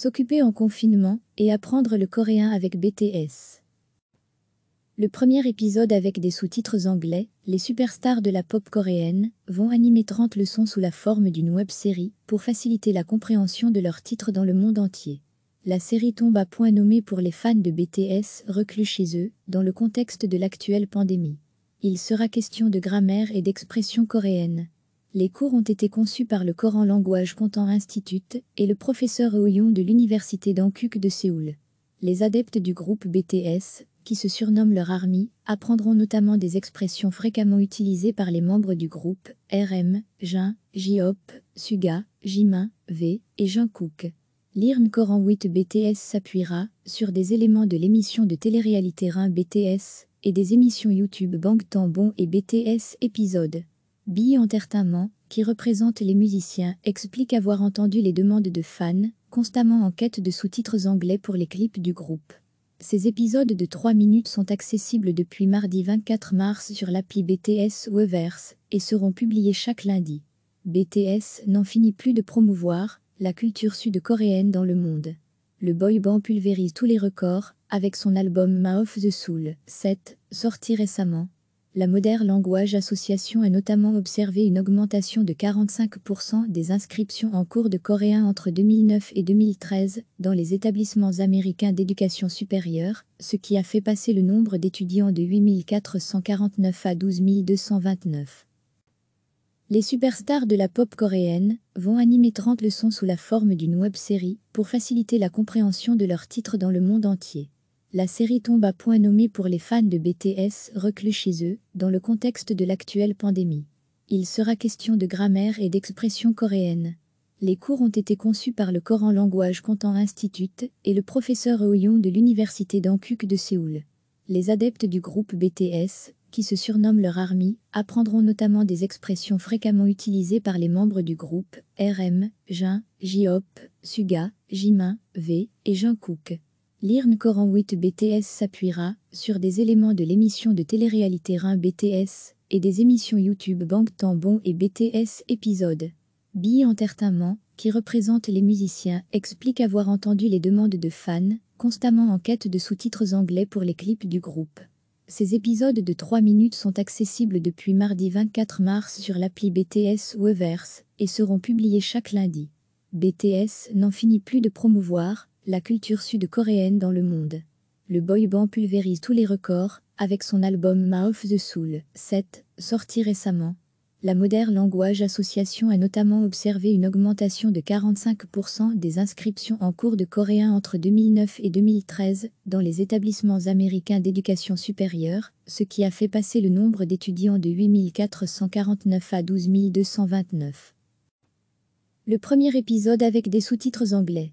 s'occuper en confinement et apprendre le coréen avec BTS. Le premier épisode avec des sous-titres anglais, les superstars de la pop coréenne vont animer 30 leçons sous la forme d'une web-série pour faciliter la compréhension de leurs titres dans le monde entier. La série tombe à point nommé pour les fans de BTS reclus chez eux dans le contexte de l'actuelle pandémie. Il sera question de grammaire et d'expression coréenne, les cours ont été conçus par le Coran Language Content Institute et le professeur hoi-yon de l'université d'Ankuk de Séoul. Les adeptes du groupe BTS, qui se surnomment leur army, apprendront notamment des expressions fréquemment utilisées par les membres du groupe RM, Jin, Jiop, Suga, Jimin, V et Jungkook. L'IRM Coran 8 BTS s'appuiera sur des éléments de l'émission de télé-réalité BTS et des émissions YouTube Bangtan Bon et BTS épisode. Bill Entertainment, qui représente les musiciens, explique avoir entendu les demandes de fans, constamment en quête de sous-titres anglais pour les clips du groupe. Ces épisodes de 3 minutes sont accessibles depuis mardi 24 mars sur l'appli BTS Weverse et seront publiés chaque lundi. BTS n'en finit plus de promouvoir la culture sud-coréenne dans le monde. Le boy band pulvérise tous les records avec son album of the Soul 7, sorti récemment, la Modern Language Association a notamment observé une augmentation de 45% des inscriptions en cours de coréen entre 2009 et 2013 dans les établissements américains d'éducation supérieure, ce qui a fait passer le nombre d'étudiants de 8449 à 12 Les superstars de la pop coréenne vont animer 30 leçons sous la forme d'une web-série pour faciliter la compréhension de leurs titres dans le monde entier la série tombe à point nommé pour les fans de BTS reclus chez eux, dans le contexte de l'actuelle pandémie. Il sera question de grammaire et d'expression coréenne. Les cours ont été conçus par le Coran Language Content Institute et le professeur Young de l'université d'Ankuk de Séoul. Les adeptes du groupe BTS, qui se surnomment leur army, apprendront notamment des expressions fréquemment utilisées par les membres du groupe RM, Jin, Jiop, Suga, Jimin, V et Jungkook. L'IRN 8 BTS s'appuiera sur des éléments de l'émission de télé-réalité RUN BTS et des émissions YouTube Bangtan Tambon et BTS épisode. BI Entertainment, qui représente les musiciens, explique avoir entendu les demandes de fans, constamment en quête de sous-titres anglais pour les clips du groupe. Ces épisodes de 3 minutes sont accessibles depuis mardi 24 mars sur l'appli BTS Weverse et seront publiés chaque lundi. BTS n'en finit plus de promouvoir la culture sud-coréenne dans le monde. Le boy band pulvérise tous les records avec son album Mouth the Soul 7, sorti récemment. La Modern Language Association a notamment observé une augmentation de 45% des inscriptions en cours de coréen entre 2009 et 2013 dans les établissements américains d'éducation supérieure, ce qui a fait passer le nombre d'étudiants de 8449 à 12229. Le premier épisode avec des sous-titres anglais